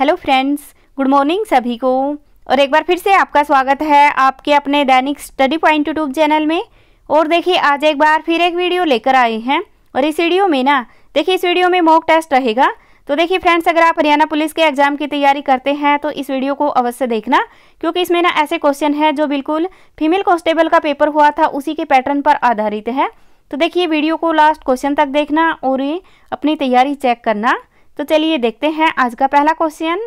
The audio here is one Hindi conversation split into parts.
हेलो फ्रेंड्स गुड मॉर्निंग सभी को और एक बार फिर से आपका स्वागत है आपके अपने दैनिक स्टडी पॉइंट यूट्यूब चैनल में और देखिए आज एक बार फिर एक वीडियो लेकर आए हैं और इस वीडियो में ना देखिए इस वीडियो में मॉक टेस्ट रहेगा तो देखिए फ्रेंड्स अगर आप हरियाणा पुलिस के एग्जाम की तैयारी करते हैं तो इस वीडियो को अवश्य देखना क्योंकि इसमें ना ऐसे क्वेश्चन है जो बिल्कुल फीमेल कॉन्स्टेबल का पेपर हुआ था उसी के पैटर्न पर आधारित है तो देखिए वीडियो को लास्ट क्वेश्चन तक देखना और अपनी तैयारी चेक करना तो चलिए देखते हैं आज का पहला क्वेश्चन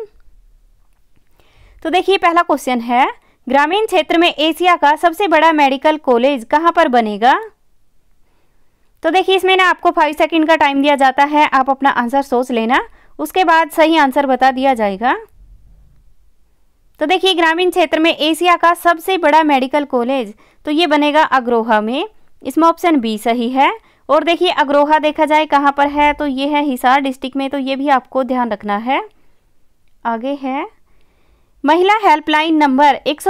तो देखिए पहला क्वेश्चन है ग्रामीण क्षेत्र में एशिया का सबसे बड़ा मेडिकल कॉलेज कहाँ पर बनेगा तो देखिए इसमें ना आपको फाइव सेकंड का टाइम दिया जाता है आप अपना आंसर सोच लेना उसके बाद सही आंसर बता दिया जाएगा तो देखिए ग्रामीण क्षेत्र में एशिया का सबसे बड़ा मेडिकल कॉलेज तो ये बनेगा अग्रोहा में इसमें ऑप्शन बी सही है और देखिए अग्रोहा देखा जाए कहाँ पर है तो ये है हिसार डिस्ट्रिक्ट में तो ये भी आपको ध्यान रखना है आगे है महिला हेल्पलाइन नंबर एक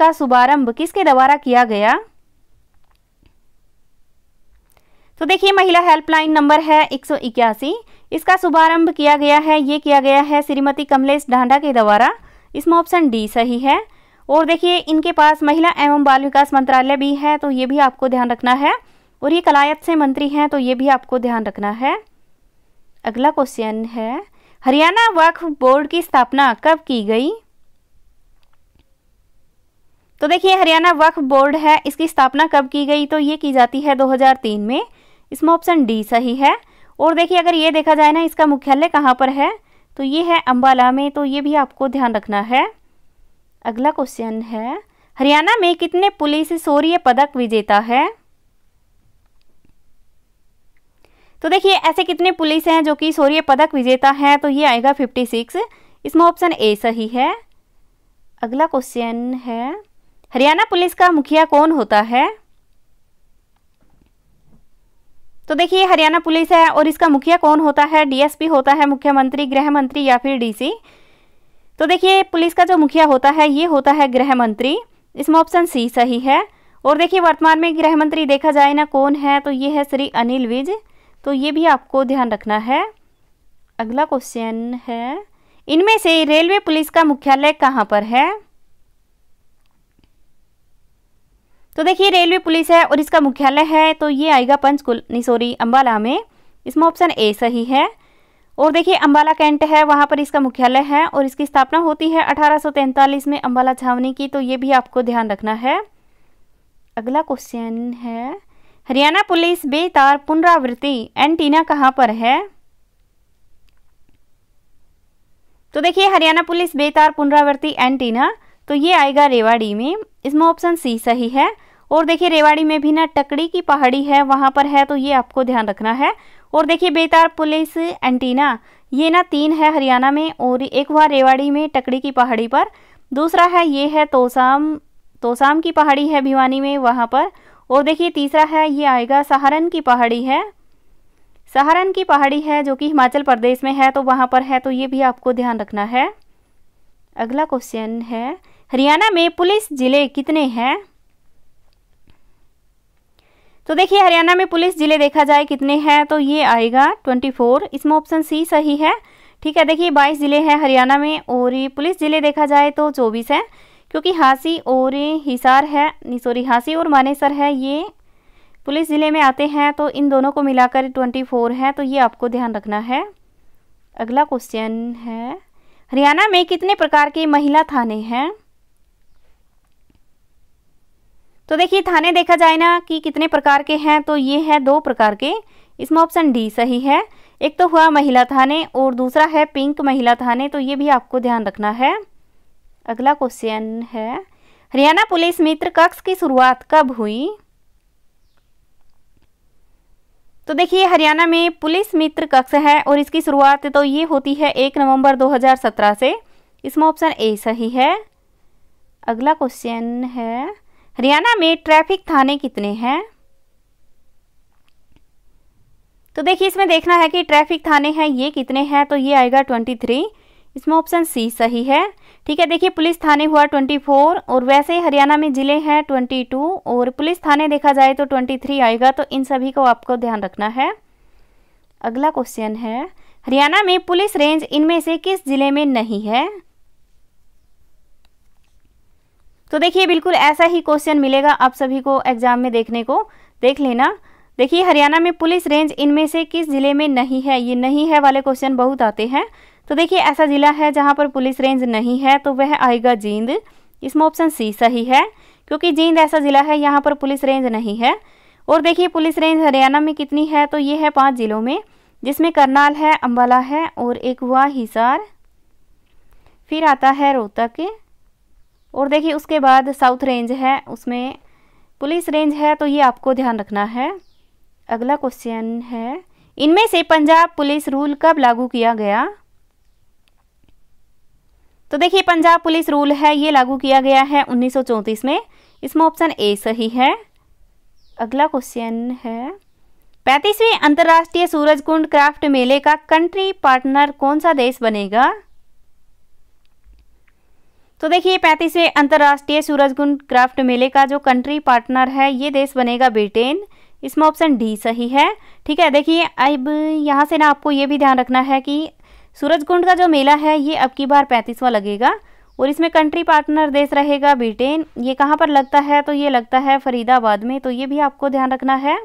का शुभारंभ किसके द्वारा किया गया तो देखिए महिला हेल्पलाइन नंबर है एक इसका शुभारंभ किया गया है ये किया गया है श्रीमती कमलेश ढांडा के द्वारा इसमें ऑप्शन डी सही है और देखिए इनके पास महिला एवं बाल विकास मंत्रालय भी है तो ये भी आपको ध्यान रखना है और ये कलायत से मंत्री हैं तो ये भी आपको ध्यान रखना है अगला क्वेश्चन है हरियाणा वक्फ बोर्ड की स्थापना कब की गई तो देखिए हरियाणा वक्फ बोर्ड है इसकी स्थापना कब की गई तो ये की जाती है 2003 में इसमें ऑप्शन डी सही है और देखिए अगर ये देखा जाए ना इसका मुख्यालय कहाँ पर है तो ये है अम्बाला में तो ये भी आपको ध्यान रखना है अगला क्वेश्चन है हरियाणा में कितने पुलिस शौर्य पदक विजेता है तो देखिए ऐसे कितने पुलिस हैं जो कि शौर्य पदक विजेता हैं तो ये आएगा फिफ्टी सिक्स इसमें ऑप्शन ए सही है अगला क्वेश्चन है हरियाणा पुलिस का मुखिया कौन होता है तो देखिए हरियाणा पुलिस है और इसका मुखिया कौन होता है डीएसपी होता है मुख्यमंत्री गृह मंत्री या फिर डीसी तो देखिए पुलिस का जो मुखिया होता है ये होता है गृह मंत्री इसमें ऑप्शन सी सही है और देखिए वर्तमान में गृह मंत्री देखा जाए ना कौन है तो ये है श्री अनिल विज तो ये भी आपको ध्यान रखना है अगला क्वेश्चन है इनमें से रेलवे पुलिस का मुख्यालय कहाँ पर है तो देखिए रेलवे पुलिस है और इसका मुख्यालय है तो ये आएगा पंचकुल निसोरी अम्बाला में इसमें ऑप्शन ए सही है और देखिए अम्बाला कैंट है वहाँ पर इसका मुख्यालय है और इसकी स्थापना होती है अठारह में अम्बाला छावनी की तो ये भी आपको ध्यान रखना है अगला क्वेश्चन है हरियाणा पुलिस बेतार पुनरावृत्ति एंटीना कहाँ पर है तो देखिए हरियाणा पुलिस बेतार पुनरावृत्ति एंटीना तो ये आएगा रेवाड़ी में इसमें ऑप्शन सी सही है और देखिए रेवाड़ी में भी ना टकड़ी की पहाड़ी है वहाँ पर है तो ये आपको ध्यान रखना है और देखिए बेतार पुलिस एंटीना ये ना तीन है हरियाणा में और एक हुआ रेवाड़ी में टकड़ी की पहाड़ी पर दूसरा है ये है तोसाम तोसाम की पहाड़ी है भिवानी में वहाँ पर और देखिए तीसरा है ये आएगा सहारन की पहाड़ी है सहारन की पहाड़ी है जो कि हिमाचल प्रदेश में है तो वहाँ पर है तो ये भी आपको ध्यान रखना है अगला क्वेश्चन है हरियाणा में पुलिस जिले कितने हैं तो देखिए हरियाणा में पुलिस जिले देखा जाए कितने हैं तो ये आएगा ट्वेंटी फोर इसमें ऑप्शन सी सही है ठीक है देखिए बाईस ज़िले हैं हरियाणा में और ये पुलिस ज़िले देखा जाए तो चौबीस है क्योंकि हाँसी और हिसार है सॉरी हाँसी और मानेसर है ये पुलिस ज़िले में आते हैं तो इन दोनों को मिलाकर ट्वेंटी फोर है तो ये आपको ध्यान रखना है अगला क्वेश्चन है हरियाणा में कितने प्रकार के महिला थाने हैं तो देखिए थाने देखा जाए ना कि कितने प्रकार के हैं तो ये है दो प्रकार के इसमें ऑप्शन डी सही है एक तो हुआ महिला थाने और दूसरा है पिंक महिला थाने तो ये भी आपको ध्यान रखना है अगला क्वेश्चन है हरियाणा पुलिस मित्र कक्ष की शुरुआत कब हुई तो देखिए हरियाणा में पुलिस मित्र कक्ष है और इसकी शुरुआत तो ये होती है एक नवंबर 2017 से इसमें ऑप्शन ए सही है अगला क्वेश्चन है हरियाणा में ट्रैफिक थाने कितने हैं तो देखिए इसमें देखना है कि ट्रैफिक थाने हैं ये कितने हैं तो ये आएगा ट्वेंटी थ्री इसमें ऑप्शन सी सही है ठीक है देखिए पुलिस थाने हुआ 24 और वैसे ही हरियाणा में ज़िले हैं 22 और पुलिस थाने देखा जाए तो 23 आएगा तो इन सभी को आपको ध्यान रखना है अगला क्वेश्चन है हरियाणा में पुलिस रेंज इनमें से किस ज़िले में नहीं है तो देखिए बिल्कुल ऐसा ही क्वेश्चन मिलेगा आप सभी को एग्ज़ाम में देखने को देख लेना देखिए हरियाणा में पुलिस रेंज इनमें से किस ज़िले में नहीं है ये नहीं है वाले क्वेश्चन बहुत आते हैं तो देखिए ऐसा ज़िला है जहाँ पर पुलिस रेंज नहीं है तो वह आएगा जींद इसमें ऑप्शन सी सही है क्योंकि जींद ऐसा ज़िला है यहाँ पर पुलिस रेंज नहीं है और देखिए पुलिस रेंज हरियाणा में कितनी है तो ये है पाँच ज़िलों में जिसमें करनाल है अम्बाला है और एक हुआ हिसार फिर आता है रोहतक और देखिए उसके बाद साउथ रेंज है उसमें पुलिस रेंज है तो ये आपको ध्यान रखना है अगला क्वेश्चन है इनमें से पंजाब पुलिस रूल कब लागू किया गया तो देखिए पंजाब पुलिस रूल है ये लागू किया गया है उन्नीस में इसमें ऑप्शन ए सही है अगला क्वेश्चन है पैंतीसवीं अंतर्राष्ट्रीय कुंड क्राफ्ट मेले का कंट्री पार्टनर कौन सा देश बनेगा तो देखिए पैंतीसवें अंतर्राष्ट्रीय सूरजकुंड क्राफ्ट मेले का जो कंट्री पार्टनर है ये देश बनेगा ब्रिटेन इसमें ऑप्शन डी सही है ठीक है देखिए अब यहाँ से ना आपको ये भी ध्यान रखना है कि सूरजकुंड का जो मेला है ये अब की बार पैंतीसवां लगेगा और इसमें कंट्री पार्टनर देश रहेगा ब्रिटेन ये कहाँ पर लगता है तो ये लगता है फरीदाबाद में तो ये भी आपको ध्यान रखना है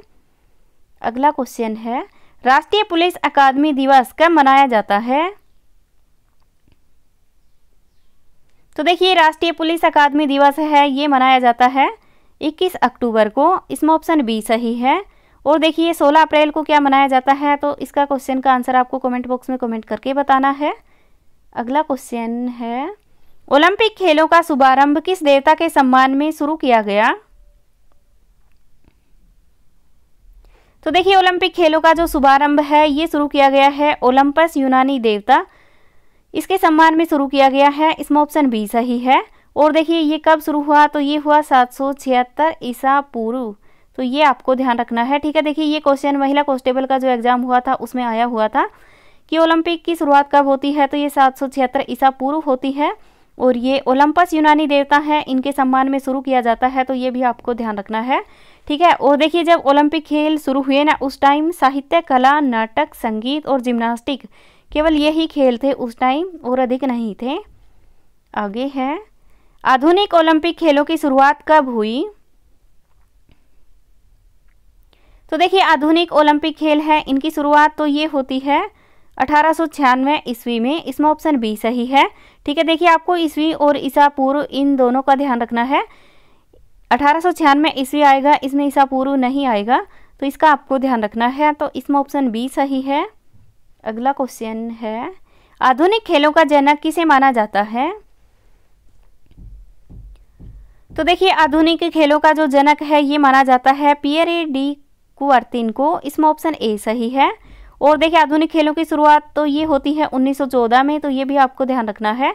अगला क्वेश्चन है राष्ट्रीय पुलिस अकादमी दिवस कब मनाया जाता है तो देखिए राष्ट्रीय पुलिस अकादमी दिवस है ये मनाया जाता है 21 अक्टूबर को इसमें ऑप्शन बी सही है और देखिए 16 अप्रैल को क्या मनाया जाता है तो इसका क्वेश्चन का आंसर आपको कमेंट बॉक्स में कमेंट करके बताना है अगला क्वेश्चन है ओलंपिक खेलों का शुभारंभ किस देवता के सम्मान में शुरू किया गया तो देखिए ओलंपिक खेलों का जो शुभारंभ है ये शुरू किया गया है ओलंपस यूनानी देवता इसके सम्मान में शुरू किया गया है इसमें ऑप्शन बी सही है और देखिए ये कब शुरू हुआ तो ये हुआ सात ईसा पूर्व तो ये आपको ध्यान रखना है ठीक है देखिए ये क्वेश्चन महिला कॉन्स्टेबल का जो एग्ज़ाम हुआ था उसमें आया हुआ था कि ओलंपिक की शुरुआत कब होती है तो ये सात सौ छिहत्तर ईसा पूर्व होती है और ये ओलंपस यूनानी देवता है इनके सम्मान में शुरू किया जाता है तो ये भी आपको ध्यान रखना है ठीक है और देखिए जब ओलंपिक खेल शुरू हुए ना उस टाइम साहित्य कला नाटक संगीत और जिम्नास्टिक केवल यही खेल थे उस टाइम और अधिक नहीं थे आगे है आधुनिक ओलंपिक खेलों की शुरुआत कब हुई तो देखिए आधुनिक ओलंपिक खेल है इनकी शुरुआत तो ये होती है अठारह ईस्वी में इसमें ऑप्शन बी सही है ठीक है देखिए आपको ईस्वी और ईसा पूर्व इन दोनों का ध्यान रखना है अठारह ईस्वी आएगा इसमें ईसा पूर्व नहीं आएगा तो इसका आपको ध्यान रखना है तो इसमें ऑप्शन बी सही है अगला क्वेश्चन है आधुनिक खेलों का जनक किसे माना जाता है तो देखिए आधुनिक खेलों का जो जनक है ये माना जाता है पियर डी तीन को इसमें ऑप्शन ए सही है और देखिए आधुनिक खेलों की शुरुआत तो ये होती है 1914 में तो ये भी आपको ध्यान रखना है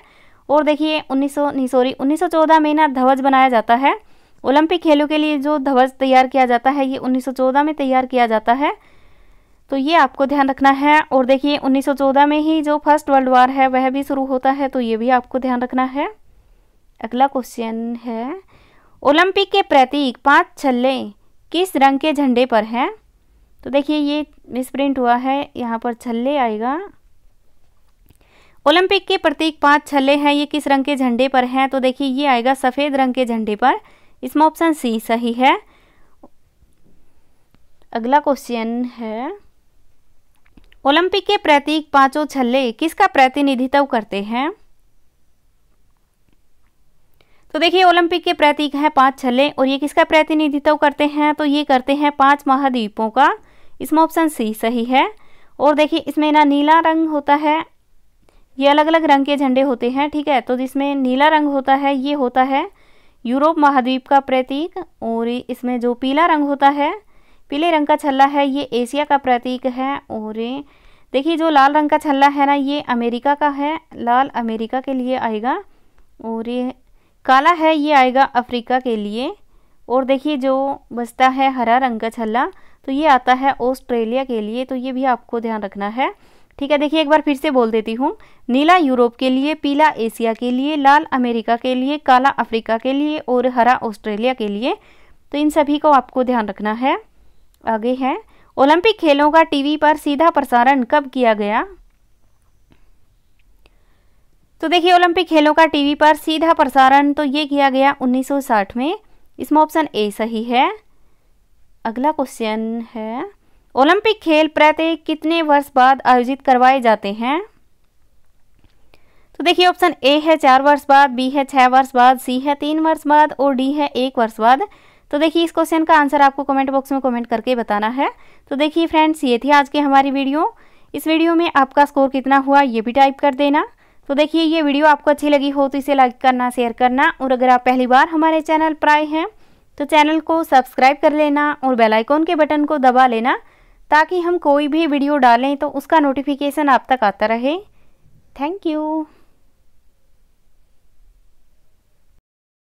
और देखिए 1900 सौ सॉरी उन्नीस में ना ध्वज बनाया जाता है ओलंपिक खेलों के लिए जो ध्वज तैयार किया जाता है ये 1914 में तैयार किया जाता है तो ये आपको ध्यान रखना है और देखिए 1914 में ही जो फर्स्ट वर्ल्ड वार है वह भी शुरू होता है तो ये भी आपको ध्यान रखना है अगला क्वेश्चन है ओलंपिक के प्रतीक पाँच छल्ले किस रंग के झंडे पर है तो देखिए ये मिसप्रिंट हुआ है यहाँ पर छल्ले आएगा ओलंपिक के प्रतीक पांच छल्ले हैं ये किस रंग के झंडे पर हैं तो देखिए ये आएगा सफ़ेद रंग के झंडे पर इसमें ऑप्शन सी सही है अगला क्वेश्चन है ओलंपिक के प्रतीक पांचों छल्ले किसका प्रतिनिधित्व करते हैं तो देखिए ओलंपिक के प्रतीक है पांच छल्ले और ये किसका प्रतिनिधित्व करते हैं तो ये करते हैं पांच महाद्वीपों का इसमें ऑप्शन सी सही है और देखिए इसमें ना नीला रंग होता है ये अलग अलग रंग के झंडे होते हैं ठीक है तो जिसमें नीला रंग होता है ये होता है यूरोप महाद्वीप का प्रतीक और इसमें जो पीला रंग होता है पीले रंग का छल्ला है ये एशिया का प्रतीक है और देखिए जो लाल रंग का छल्ला है ना ये अमेरिका का है लाल अमेरिका के लिए आएगा और ये काला है ये आएगा अफ्रीका के लिए और देखिए जो बचता है हरा रंग का छल्ला तो ये आता है ऑस्ट्रेलिया के लिए तो ये भी आपको ध्यान रखना है ठीक है देखिए एक बार फिर से बोल देती हूँ नीला यूरोप के लिए पीला एशिया के लिए लाल अमेरिका के लिए काला अफ्रीका के लिए और हरा ऑस्ट्रेलिया के लिए तो इन सभी को आपको ध्यान रखना है आगे है ओलंपिक खेलों का टीवी पर सीधा प्रसारण कब किया गया तो देखिए ओलंपिक खेलों का टीवी पर सीधा प्रसारण तो ये किया गया 1960 में इसमें ऑप्शन ए सही है अगला क्वेश्चन है ओलंपिक खेल प्रत्येक कितने वर्ष बाद आयोजित करवाए जाते हैं तो देखिए ऑप्शन ए है चार वर्ष बाद बी है छः वर्ष बाद सी है तीन वर्ष बाद और डी है एक वर्ष बाद तो देखिए इस क्वेश्चन का आंसर आपको कमेंट बॉक्स में कमेंट करके बताना है तो देखिए फ्रेंड्स ये थी आज की हमारी वीडियो इस वीडियो में आपका स्कोर कितना हुआ ये भी टाइप कर देना तो देखिए ये वीडियो आपको अच्छी लगी हो तो इसे लाइक करना शेयर करना और अगर आप पहली बार हमारे चैनल पर आए हैं तो चैनल को सब्सक्राइब कर लेना और बेल आइकॉन के बटन को दबा लेना ताकि हम कोई भी वीडियो डालें तो उसका नोटिफिकेशन आप तक आता रहे थैंक यू